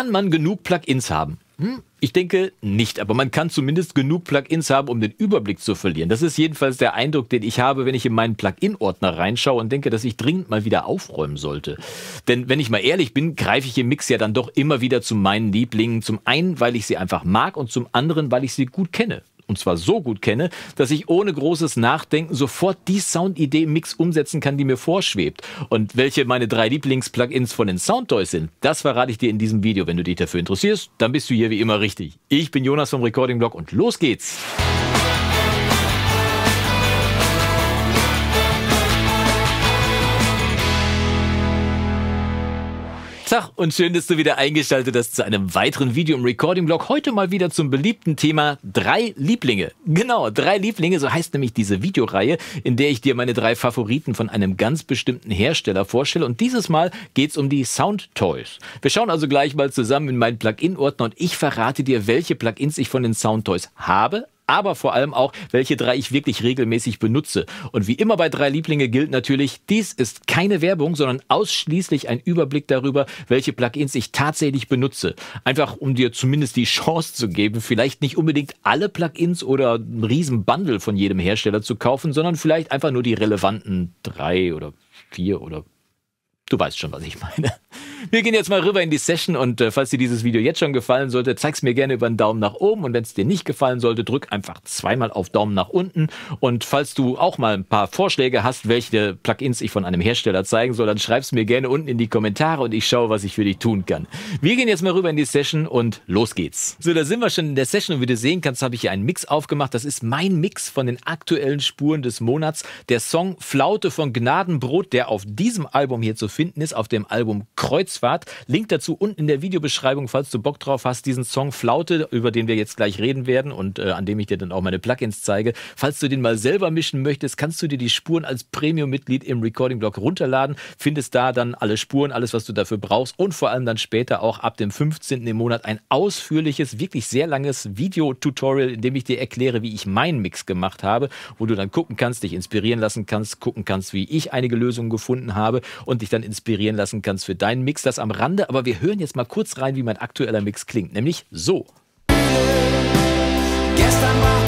Kann man genug Plugins haben? Hm? Ich denke nicht, aber man kann zumindest genug Plugins haben, um den Überblick zu verlieren. Das ist jedenfalls der Eindruck, den ich habe, wenn ich in meinen Plugin-Ordner reinschaue und denke, dass ich dringend mal wieder aufräumen sollte. Denn wenn ich mal ehrlich bin, greife ich im Mix ja dann doch immer wieder zu meinen Lieblingen. Zum einen, weil ich sie einfach mag und zum anderen, weil ich sie gut kenne und zwar so gut kenne, dass ich ohne großes Nachdenken sofort die Soundidee im Mix umsetzen kann, die mir vorschwebt. Und welche meine drei Lieblings-Plugins von den Soundtoys sind, das verrate ich dir in diesem Video. Wenn du dich dafür interessierst, dann bist du hier wie immer richtig. Ich bin Jonas vom Recording Blog und los geht's! Tag und schön, dass du wieder eingeschaltet hast zu einem weiteren Video im Recording-Blog. Heute mal wieder zum beliebten Thema drei Lieblinge. Genau, drei Lieblinge, so heißt nämlich diese Videoreihe, in der ich dir meine drei Favoriten von einem ganz bestimmten Hersteller vorstelle. Und dieses Mal geht es um die Sound Toys. Wir schauen also gleich mal zusammen in meinen Plugin-Ordner und ich verrate dir, welche Plugins ich von den Sound Toys habe, aber vor allem auch, welche drei ich wirklich regelmäßig benutze. Und wie immer bei drei Lieblinge gilt natürlich, dies ist keine Werbung, sondern ausschließlich ein Überblick darüber, welche Plugins ich tatsächlich benutze. Einfach um dir zumindest die Chance zu geben, vielleicht nicht unbedingt alle Plugins oder einen riesen Bundle von jedem Hersteller zu kaufen, sondern vielleicht einfach nur die relevanten drei oder vier oder du weißt schon, was ich meine. Wir gehen jetzt mal rüber in die Session und äh, falls dir dieses Video jetzt schon gefallen sollte, zeig's mir gerne über einen Daumen nach oben und wenn es dir nicht gefallen sollte, drück einfach zweimal auf Daumen nach unten und falls du auch mal ein paar Vorschläge hast, welche Plugins ich von einem Hersteller zeigen soll, dann schreib's mir gerne unten in die Kommentare und ich schaue, was ich für dich tun kann. Wir gehen jetzt mal rüber in die Session und los geht's. So, da sind wir schon in der Session und wie du sehen kannst, habe ich hier einen Mix aufgemacht. Das ist mein Mix von den aktuellen Spuren des Monats. Der Song Flaute von Gnadenbrot, der auf diesem Album hier zu finden ist, auf dem Album Kreuz Kreuzfahrt. Link dazu unten in der Videobeschreibung, falls du Bock drauf hast, diesen Song Flaute, über den wir jetzt gleich reden werden und äh, an dem ich dir dann auch meine Plugins zeige. Falls du den mal selber mischen möchtest, kannst du dir die Spuren als Premium-Mitglied im Recording-Blog runterladen. Findest da dann alle Spuren, alles, was du dafür brauchst und vor allem dann später auch ab dem 15. im Monat ein ausführliches, wirklich sehr langes Video-Tutorial, in dem ich dir erkläre, wie ich meinen Mix gemacht habe, wo du dann gucken kannst, dich inspirieren lassen kannst, gucken kannst, wie ich einige Lösungen gefunden habe und dich dann inspirieren lassen kannst für deinen Mix das am Rande, aber wir hören jetzt mal kurz rein, wie mein aktueller Mix klingt, nämlich so. Gestern war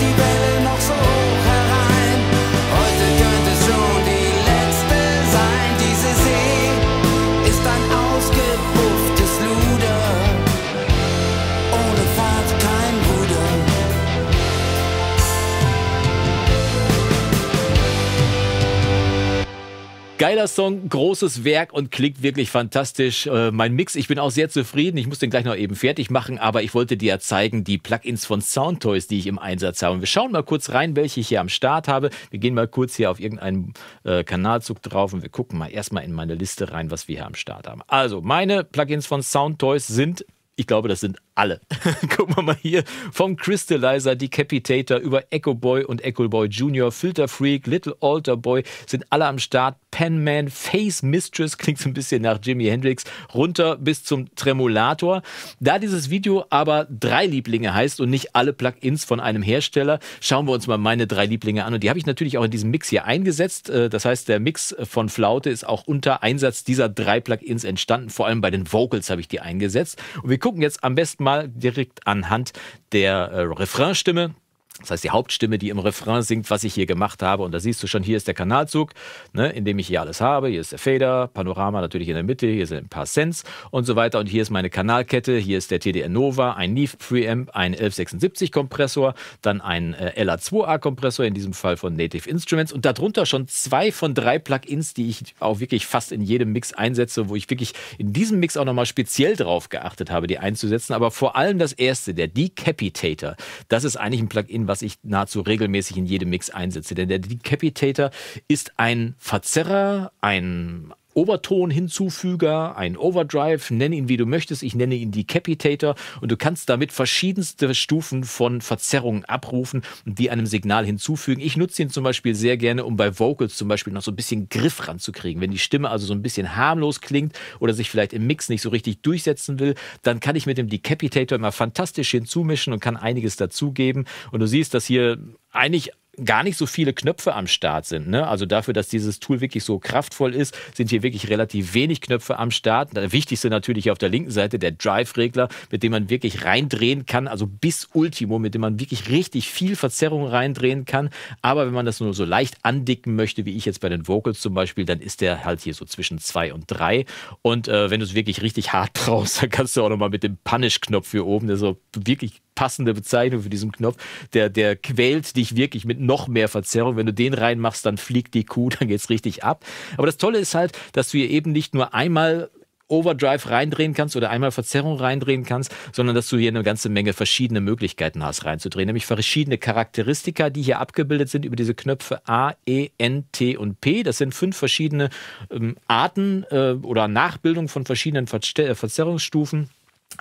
geiler Song, großes Werk und klingt wirklich fantastisch. Äh, mein Mix, ich bin auch sehr zufrieden. Ich muss den gleich noch eben fertig machen, aber ich wollte dir ja zeigen, die Plugins von Soundtoys, die ich im Einsatz habe. Und wir schauen mal kurz rein, welche ich hier am Start habe. Wir gehen mal kurz hier auf irgendeinen äh, Kanalzug drauf und wir gucken mal erstmal in meine Liste rein, was wir hier am Start haben. Also, meine Plugins von Soundtoys sind, ich glaube, das sind alle. Gucken wir mal hier. Vom Crystallizer, Decapitator über Echo Boy und Echo Boy Junior, Filter Freak, Little Alter Boy sind alle am Start. Penman, Face Mistress, klingt so ein bisschen nach Jimi Hendrix, runter bis zum Tremulator. Da dieses Video aber drei Lieblinge heißt und nicht alle Plugins von einem Hersteller, schauen wir uns mal meine drei Lieblinge an. Und die habe ich natürlich auch in diesem Mix hier eingesetzt. Äh, das heißt, der Mix von Flaute ist auch unter Einsatz dieser drei Plugins entstanden. Vor allem bei den Vocals habe ich die eingesetzt. Und wir gucken jetzt am besten erstmal direkt anhand der äh, Refrainstimme das heißt, die Hauptstimme, die im Refrain singt, was ich hier gemacht habe. Und da siehst du schon, hier ist der Kanalzug, ne, in dem ich hier alles habe. Hier ist der Fader, Panorama natürlich in der Mitte, hier sind ein paar Cents und so weiter. Und hier ist meine Kanalkette, hier ist der TDR Nova, ein Neve Preamp, ein 1176 Kompressor, dann ein äh, LA2A Kompressor, in diesem Fall von Native Instruments. Und darunter schon zwei von drei Plugins, die ich auch wirklich fast in jedem Mix einsetze, wo ich wirklich in diesem Mix auch nochmal speziell drauf geachtet habe, die einzusetzen. Aber vor allem das erste, der Decapitator. Das ist eigentlich ein Plugin, Phänomen, was ich nahezu regelmäßig in jedem Mix einsetze. Denn der Decapitator ist ein Verzerrer, ein Oberton hinzufüger, ein Overdrive, nenne ihn wie du möchtest, ich nenne ihn Decapitator und du kannst damit verschiedenste Stufen von Verzerrungen abrufen und die einem Signal hinzufügen. Ich nutze ihn zum Beispiel sehr gerne, um bei Vocals zum Beispiel noch so ein bisschen Griff ranzukriegen. Wenn die Stimme also so ein bisschen harmlos klingt oder sich vielleicht im Mix nicht so richtig durchsetzen will, dann kann ich mit dem Decapitator immer fantastisch hinzumischen und kann einiges dazugeben. Und du siehst, dass hier eigentlich gar nicht so viele Knöpfe am Start sind. Ne? Also dafür, dass dieses Tool wirklich so kraftvoll ist, sind hier wirklich relativ wenig Knöpfe am Start. Der wichtigste natürlich auf der linken Seite der Drive-Regler, mit dem man wirklich reindrehen kann, also bis Ultimo, mit dem man wirklich richtig viel Verzerrung reindrehen kann. Aber wenn man das nur so leicht andicken möchte, wie ich jetzt bei den Vocals zum Beispiel, dann ist der halt hier so zwischen zwei und drei. Und äh, wenn du es wirklich richtig hart brauchst, dann kannst du auch nochmal mit dem Punish-Knopf hier oben, der so wirklich passende Bezeichnung für diesen Knopf, der, der quält dich wirklich mit noch mehr Verzerrung. Wenn du den reinmachst, dann fliegt die Kuh, dann geht's richtig ab. Aber das Tolle ist halt, dass du hier eben nicht nur einmal Overdrive reindrehen kannst oder einmal Verzerrung reindrehen kannst, sondern dass du hier eine ganze Menge verschiedene Möglichkeiten hast reinzudrehen, nämlich verschiedene Charakteristika, die hier abgebildet sind über diese Knöpfe A, E, N, T und P. Das sind fünf verschiedene ähm, Arten äh, oder Nachbildungen von verschiedenen Verste äh, Verzerrungsstufen.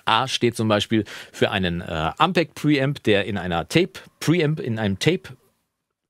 A steht zum Beispiel für einen äh, Ampeg Preamp, der in einer Tape Preamp in einem Tape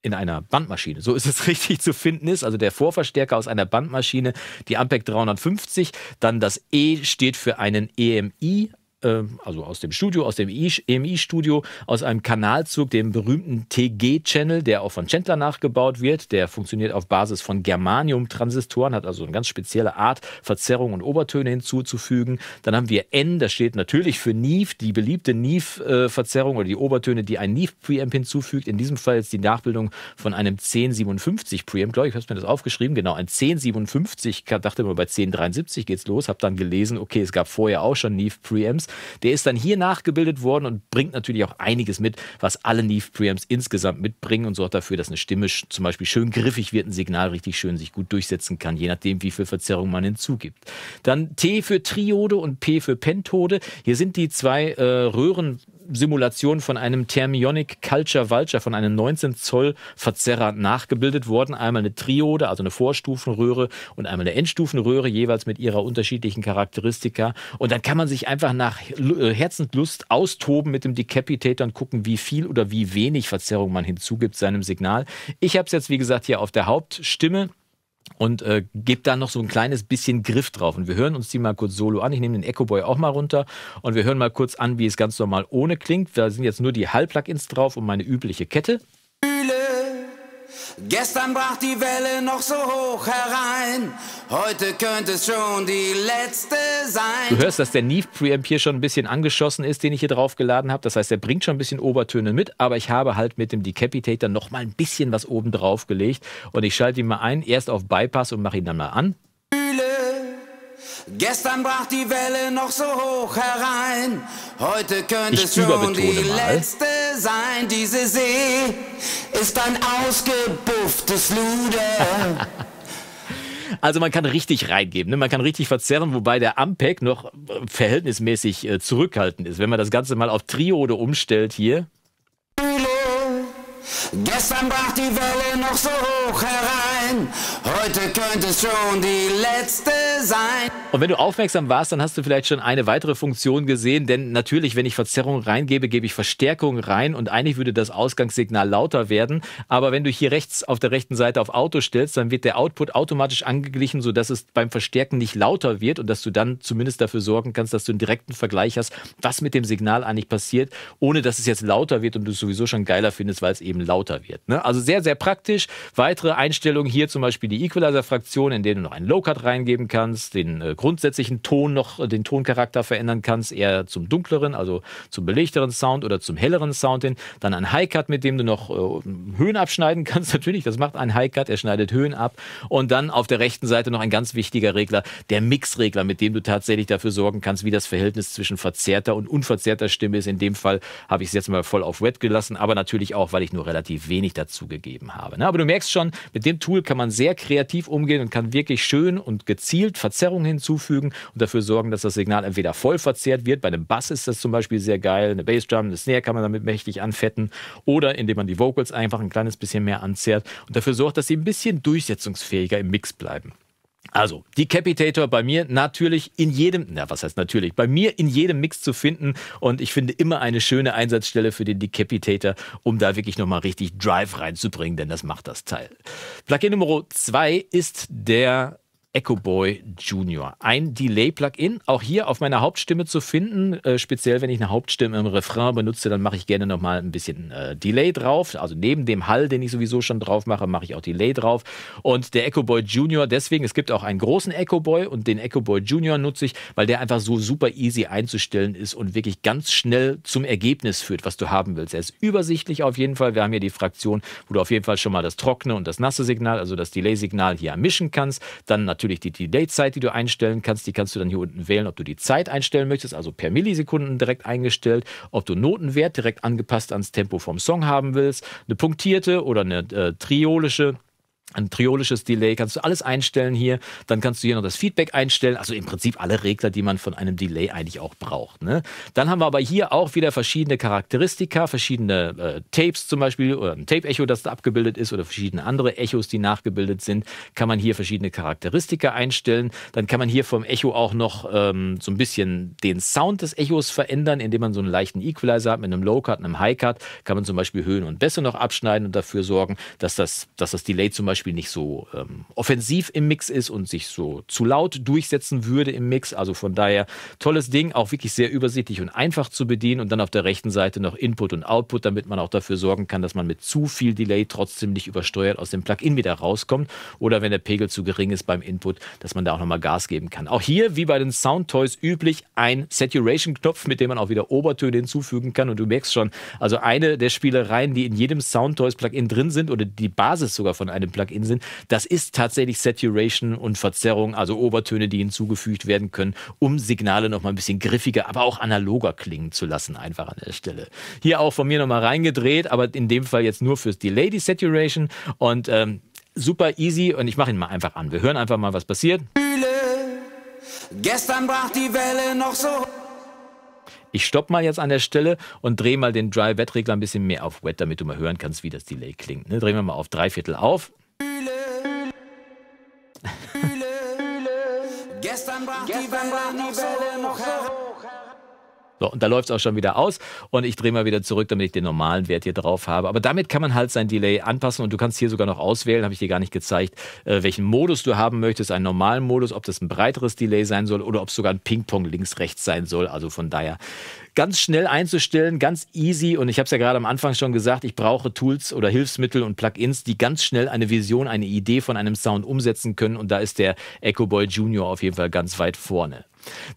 in einer Bandmaschine, so ist es richtig zu finden ist, also der Vorverstärker aus einer Bandmaschine, die Ampeg 350, dann das E steht für einen EMI ähm, also aus dem Studio, aus dem EMI-Studio, aus einem Kanalzug, dem berühmten TG-Channel, der auch von Chandler nachgebaut wird. Der funktioniert auf Basis von Germanium-Transistoren, hat also eine ganz spezielle Art, Verzerrungen und Obertöne hinzuzufügen. Dann haben wir N, das steht natürlich für Neve, die beliebte Neve-Verzerrung oder die Obertöne, die ein Neve-Preamp hinzufügt. In diesem Fall jetzt die Nachbildung von einem 1057-Preamp, glaube ich, habe mir das aufgeschrieben, genau, ein 1057, dachte immer bei 1073 geht's los, habe dann gelesen, okay, es gab vorher auch schon Neve-Preamps, der ist dann hier nachgebildet worden und bringt natürlich auch einiges mit, was alle Neve Preamps insgesamt mitbringen und sorgt dafür, dass eine Stimme zum Beispiel schön griffig wird, ein Signal richtig schön sich gut durchsetzen kann, je nachdem, wie viel Verzerrung man hinzugibt. Dann T für Triode und P für Pentode. Hier sind die zwei äh, Röhren Simulation von einem Thermionic Culture Vulture, von einem 19 Zoll Verzerrer nachgebildet worden. Einmal eine Triode, also eine Vorstufenröhre und einmal eine Endstufenröhre, jeweils mit ihrer unterschiedlichen Charakteristika. Und dann kann man sich einfach nach äh, Herzenslust austoben mit dem Decapitator und gucken, wie viel oder wie wenig Verzerrung man hinzugibt seinem Signal. Ich habe es jetzt, wie gesagt, hier auf der Hauptstimme und äh, gebe da noch so ein kleines bisschen Griff drauf. Und wir hören uns die mal kurz solo an. Ich nehme den Echo Boy auch mal runter und wir hören mal kurz an, wie es ganz normal ohne klingt. Da sind jetzt nur die Hall-Plugins drauf und meine übliche Kette. Fühle Gestern brach die Welle noch so hoch herein. Heute könnte es schon die letzte sein. Du hörst, dass der Neve Preamp hier schon ein bisschen angeschossen ist, den ich hier drauf geladen habe. Das heißt, er bringt schon ein bisschen Obertöne mit, aber ich habe halt mit dem Decapitator noch mal ein bisschen was oben drauf gelegt und ich schalte ihn mal ein, erst auf Bypass und mache ihn dann mal an. Gestern brach die Welle noch so hoch herein. Heute könnte es schon die mal. letzte sein. Diese See ist ein ausgebufftes Luder. Also man kann richtig reingeben, ne? man kann richtig verzerren, wobei der Ampeg noch verhältnismäßig äh, zurückhaltend ist. Wenn man das Ganze mal auf Triode umstellt hier. Gestern brach die Welle noch so hoch herein, heute könnte es schon die letzte sein. Und wenn du aufmerksam warst, dann hast du vielleicht schon eine weitere Funktion gesehen, denn natürlich, wenn ich Verzerrung reingebe, gebe ich Verstärkung rein und eigentlich würde das Ausgangssignal lauter werden. Aber wenn du hier rechts auf der rechten Seite auf Auto stellst, dann wird der Output automatisch angeglichen, sodass es beim Verstärken nicht lauter wird und dass du dann zumindest dafür sorgen kannst, dass du einen direkten Vergleich hast, was mit dem Signal eigentlich passiert, ohne dass es jetzt lauter wird und du es sowieso schon geiler findest, weil es eben eben lauter wird. Ne? Also sehr, sehr praktisch. Weitere Einstellungen hier zum Beispiel die Equalizer-Fraktion, in der du noch einen Low-Cut reingeben kannst, den äh, grundsätzlichen Ton noch, äh, den Toncharakter verändern kannst, eher zum dunkleren, also zum belegteren Sound oder zum helleren Sound hin. Dann ein High-Cut, mit dem du noch äh, Höhen abschneiden kannst. Natürlich, das macht ein High-Cut, er schneidet Höhen ab. Und dann auf der rechten Seite noch ein ganz wichtiger Regler, der Mix-Regler, mit dem du tatsächlich dafür sorgen kannst, wie das Verhältnis zwischen verzerrter und unverzerrter Stimme ist. In dem Fall habe ich es jetzt mal voll auf Wet gelassen, aber natürlich auch, weil ich nur relativ wenig dazu gegeben habe. Ne? Aber du merkst schon, mit dem Tool kann man sehr kreativ umgehen und kann wirklich schön und gezielt Verzerrungen hinzufügen und dafür sorgen, dass das Signal entweder voll verzerrt wird. Bei einem Bass ist das zum Beispiel sehr geil. Eine Bassdrum, eine Snare kann man damit mächtig anfetten. Oder indem man die Vocals einfach ein kleines bisschen mehr anzerrt und dafür sorgt, dass sie ein bisschen durchsetzungsfähiger im Mix bleiben. Also, Decapitator bei mir natürlich in jedem, na, was heißt natürlich, bei mir in jedem Mix zu finden und ich finde immer eine schöne Einsatzstelle für den Decapitator, um da wirklich nochmal richtig Drive reinzubringen, denn das macht das Teil. Plugin Nummer 2 ist der Echo Boy Junior. Ein Delay-Plugin, auch hier auf meiner Hauptstimme zu finden. Äh, speziell, wenn ich eine Hauptstimme im Refrain benutze, dann mache ich gerne nochmal ein bisschen äh, Delay drauf. Also neben dem Hall, den ich sowieso schon drauf mache, mache ich auch Delay drauf. Und der Echo Boy Junior, deswegen, es gibt auch einen großen Echo Boy und den Echo Boy Junior nutze ich, weil der einfach so super easy einzustellen ist und wirklich ganz schnell zum Ergebnis führt, was du haben willst. Er ist übersichtlich auf jeden Fall. Wir haben hier die Fraktion, wo du auf jeden Fall schon mal das trockene und das nasse Signal, also das Delay-Signal hier mischen kannst. Dann natürlich natürlich die Delay-Zeit, die du einstellen kannst. Die kannst du dann hier unten wählen, ob du die Zeit einstellen möchtest, also per Millisekunden direkt eingestellt, ob du Notenwert direkt angepasst ans Tempo vom Song haben willst, eine punktierte oder eine äh, triolische ein triolisches Delay, kannst du alles einstellen hier. Dann kannst du hier noch das Feedback einstellen. Also im Prinzip alle Regler, die man von einem Delay eigentlich auch braucht. Ne? Dann haben wir aber hier auch wieder verschiedene Charakteristika, verschiedene äh, Tapes zum Beispiel oder ein Tape-Echo, das da abgebildet ist oder verschiedene andere Echos, die nachgebildet sind. Kann man hier verschiedene Charakteristika einstellen. Dann kann man hier vom Echo auch noch ähm, so ein bisschen den Sound des Echos verändern, indem man so einen leichten Equalizer hat mit einem Low-Cut, einem High-Cut. Kann man zum Beispiel Höhen und Bässe noch abschneiden und dafür sorgen, dass das, dass das Delay zum Beispiel Beispiel nicht so ähm, offensiv im Mix ist und sich so zu laut durchsetzen würde im Mix. Also von daher tolles Ding, auch wirklich sehr übersichtlich und einfach zu bedienen und dann auf der rechten Seite noch Input und Output, damit man auch dafür sorgen kann, dass man mit zu viel Delay trotzdem nicht übersteuert aus dem Plugin wieder rauskommt oder wenn der Pegel zu gering ist beim Input, dass man da auch nochmal Gas geben kann. Auch hier, wie bei den Soundtoys üblich, ein Saturation-Knopf, mit dem man auch wieder Obertöne hinzufügen kann und du merkst schon, also eine der Spielereien, die in jedem Soundtoys-Plugin drin sind oder die Basis sogar von einem Plugin sind. Das ist tatsächlich Saturation und Verzerrung, also Obertöne, die hinzugefügt werden können, um Signale noch mal ein bisschen griffiger, aber auch analoger klingen zu lassen, einfach an der Stelle. Hier auch von mir noch mal reingedreht, aber in dem Fall jetzt nur fürs Delay, die Saturation. Und ähm, super easy und ich mache ihn mal einfach an. Wir hören einfach mal, was passiert. Gestern brach die Welle noch so. Ich stopp mal jetzt an der Stelle und drehe mal den Dry Wet Regler ein bisschen mehr auf Wet, damit du mal hören kannst, wie das Delay klingt. Ne? Drehen wir mal auf drei Viertel auf. Gestern brach die Welle noch so hoch So, und da läuft es auch schon wieder aus und ich drehe mal wieder zurück, damit ich den normalen Wert hier drauf habe. Aber damit kann man halt sein Delay anpassen und du kannst hier sogar noch auswählen, habe ich dir gar nicht gezeigt, äh, welchen Modus du haben möchtest, einen normalen Modus, ob das ein breiteres Delay sein soll oder ob es sogar ein Ping-Pong links-rechts sein soll. Also von daher ganz schnell einzustellen, ganz easy. Und ich habe es ja gerade am Anfang schon gesagt, ich brauche Tools oder Hilfsmittel und Plugins, die ganz schnell eine Vision, eine Idee von einem Sound umsetzen können. Und da ist der Echo Boy Junior auf jeden Fall ganz weit vorne.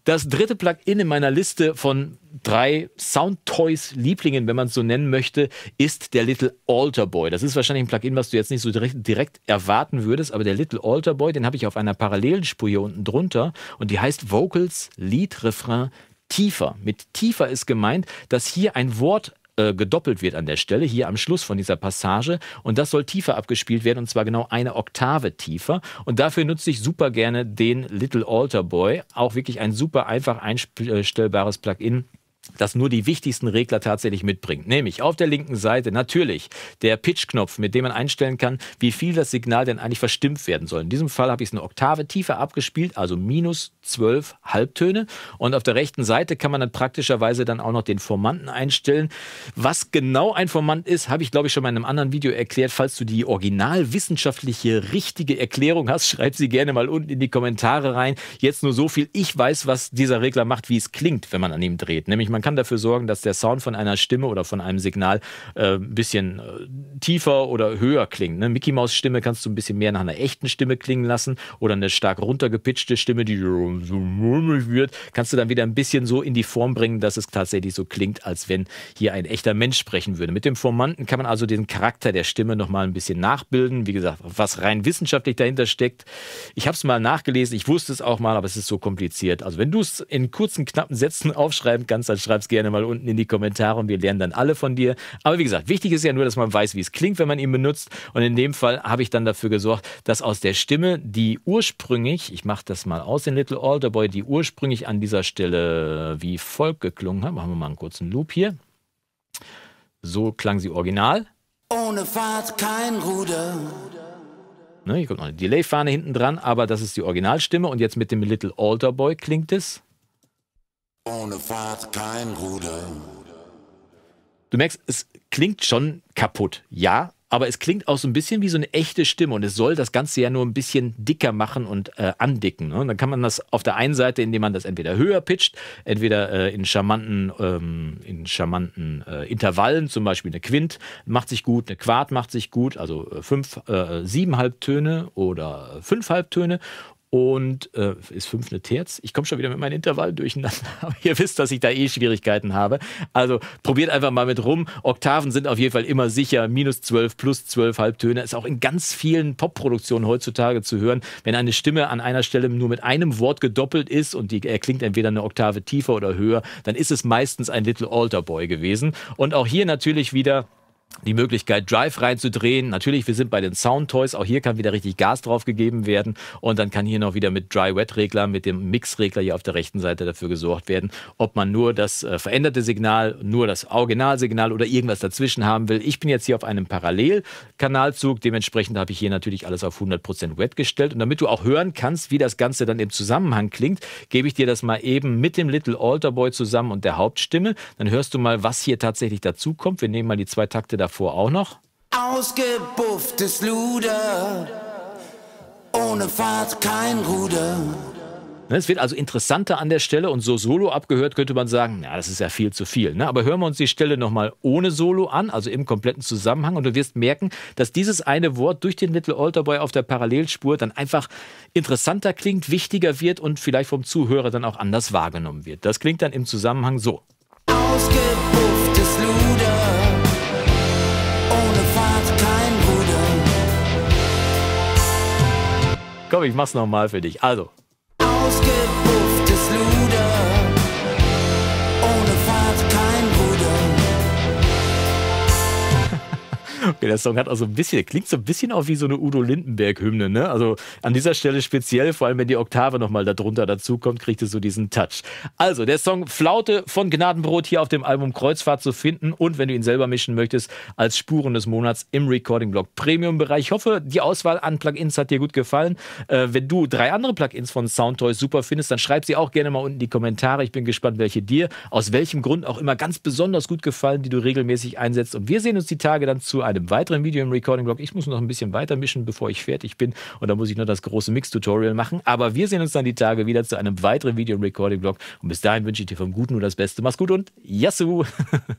Das dritte Plugin in meiner Liste von drei Soundtoys-Lieblingen, wenn man es so nennen möchte, ist der Little Alter Boy. Das ist wahrscheinlich ein Plugin, was du jetzt nicht so direkt, direkt erwarten würdest, aber der Little Alter Boy, den habe ich auf einer parallelen Spur hier unten drunter und die heißt Vocals, Lead Refrain, tiefer. Mit tiefer ist gemeint, dass hier ein Wort äh, gedoppelt wird an der Stelle, hier am Schluss von dieser Passage. Und das soll tiefer abgespielt werden, und zwar genau eine Oktave tiefer. Und dafür nutze ich super gerne den Little Alter Boy. Auch wirklich ein super einfach einstellbares Plugin das nur die wichtigsten Regler tatsächlich mitbringt. Nämlich auf der linken Seite natürlich der Pitch-Knopf, mit dem man einstellen kann, wie viel das Signal denn eigentlich verstimmt werden soll. In diesem Fall habe ich es eine Oktave tiefer abgespielt, also minus zwölf Halbtöne. Und auf der rechten Seite kann man dann praktischerweise dann auch noch den Formanten einstellen. Was genau ein Formant ist, habe ich, glaube ich, schon mal in einem anderen Video erklärt. Falls du die originalwissenschaftliche richtige Erklärung hast, schreib sie gerne mal unten in die Kommentare rein. Jetzt nur so viel. Ich weiß, was dieser Regler macht, wie es klingt, wenn man an ihm dreht. Nämlich man kann dafür sorgen, dass der Sound von einer Stimme oder von einem Signal äh, ein bisschen äh, tiefer oder höher klingt. Ne? Mickey Maus Stimme kannst du ein bisschen mehr nach einer echten Stimme klingen lassen oder eine stark runtergepitchte Stimme, die so murmelig wird, kannst du dann wieder ein bisschen so in die Form bringen, dass es tatsächlich so klingt, als wenn hier ein echter Mensch sprechen würde. Mit dem Formanten kann man also den Charakter der Stimme nochmal ein bisschen nachbilden. Wie gesagt, was rein wissenschaftlich dahinter steckt. Ich habe es mal nachgelesen, ich wusste es auch mal, aber es ist so kompliziert. Also wenn du es in kurzen, knappen Sätzen aufschreiben kannst, dann schreib es gerne mal unten in die Kommentare und wir lernen dann alle von dir. Aber wie gesagt, wichtig ist ja nur, dass man weiß, wie es klingt, wenn man ihn benutzt. Und in dem Fall habe ich dann dafür gesorgt, dass aus der Stimme, die ursprünglich, ich mache das mal aus in Little Alter Boy, die ursprünglich an dieser Stelle wie folgt geklungen hat. Machen wir mal einen kurzen Loop hier. So klang sie original. Ohne Fahrt kein Ruder. Ne, hier kommt noch eine Delay-Fahne hinten dran, aber das ist die Originalstimme und jetzt mit dem Little Alter Boy klingt es. Ohne Fahrt kein Ruder. Du merkst, es klingt schon kaputt, ja, aber es klingt auch so ein bisschen wie so eine echte Stimme und es soll das Ganze ja nur ein bisschen dicker machen und äh, andicken. Ne? Und dann kann man das auf der einen Seite, indem man das entweder höher pitcht, entweder äh, in charmanten, ähm, in charmanten äh, Intervallen, zum Beispiel eine Quint macht sich gut, eine Quart macht sich gut, also äh, fünf, äh, sieben Halbtöne oder fünf Halbtöne und äh, ist fünf eine Terz. Ich komme schon wieder mit meinen Intervallen durcheinander. Aber ihr wisst, dass ich da eh Schwierigkeiten habe. Also probiert einfach mal mit rum. Oktaven sind auf jeden Fall immer sicher. Minus zwölf, plus zwölf Halbtöne ist auch in ganz vielen Popproduktionen heutzutage zu hören. Wenn eine Stimme an einer Stelle nur mit einem Wort gedoppelt ist und die erklingt entweder eine Oktave tiefer oder höher, dann ist es meistens ein Little Alter Boy gewesen. Und auch hier natürlich wieder die Möglichkeit, Drive reinzudrehen. Natürlich, wir sind bei den Sound Toys. Auch hier kann wieder richtig Gas drauf gegeben werden. Und dann kann hier noch wieder mit Dry-Wet-Regler, mit dem Mix-Regler hier auf der rechten Seite dafür gesorgt werden, ob man nur das äh, veränderte Signal, nur das Originalsignal oder irgendwas dazwischen haben will. Ich bin jetzt hier auf einem Parallelkanalzug. Dementsprechend habe ich hier natürlich alles auf 100% Wet gestellt. Und damit du auch hören kannst, wie das Ganze dann im Zusammenhang klingt, gebe ich dir das mal eben mit dem Little Alterboy zusammen und der Hauptstimme. Dann hörst du mal, was hier tatsächlich dazukommt. Wir nehmen mal die zwei Takte da davor auch noch. Ausgebufftes Luder, ohne Fahrt kein Ruder. Ne, es wird also interessanter an der Stelle und so Solo abgehört könnte man sagen, na, das ist ja viel zu viel. Ne? Aber hören wir uns die Stelle nochmal ohne Solo an, also im kompletten Zusammenhang und du wirst merken, dass dieses eine Wort durch den Little Alterboy auf der Parallelspur dann einfach interessanter klingt, wichtiger wird und vielleicht vom Zuhörer dann auch anders wahrgenommen wird. Das klingt dann im Zusammenhang so. Ausgebucht. Komm, ich mach's nochmal für dich. Also. Ausgebrochen. Okay, der Song hat also ein bisschen, klingt so ein bisschen auch wie so eine Udo Lindenberg-Hymne, ne? Also an dieser Stelle speziell, vor allem wenn die Oktave nochmal darunter dazukommt, kriegt es so diesen Touch. Also, der Song Flaute von Gnadenbrot hier auf dem Album Kreuzfahrt zu finden und wenn du ihn selber mischen möchtest, als Spuren des Monats im Recording-Blog Premium-Bereich. Ich hoffe, die Auswahl an Plugins hat dir gut gefallen. Äh, wenn du drei andere Plugins von Soundtoys super findest, dann schreib sie auch gerne mal unten in die Kommentare. Ich bin gespannt, welche dir aus welchem Grund auch immer ganz besonders gut gefallen, die du regelmäßig einsetzt. Und wir sehen uns die Tage dann zu einem einem weiteren Video im Recording-Blog. Ich muss noch ein bisschen weiter mischen, bevor ich fertig bin. Und dann muss ich noch das große Mix-Tutorial machen. Aber wir sehen uns dann die Tage wieder zu einem weiteren Video im Recording-Blog. Und bis dahin wünsche ich dir vom Guten nur das Beste. Mach's gut und Yassou!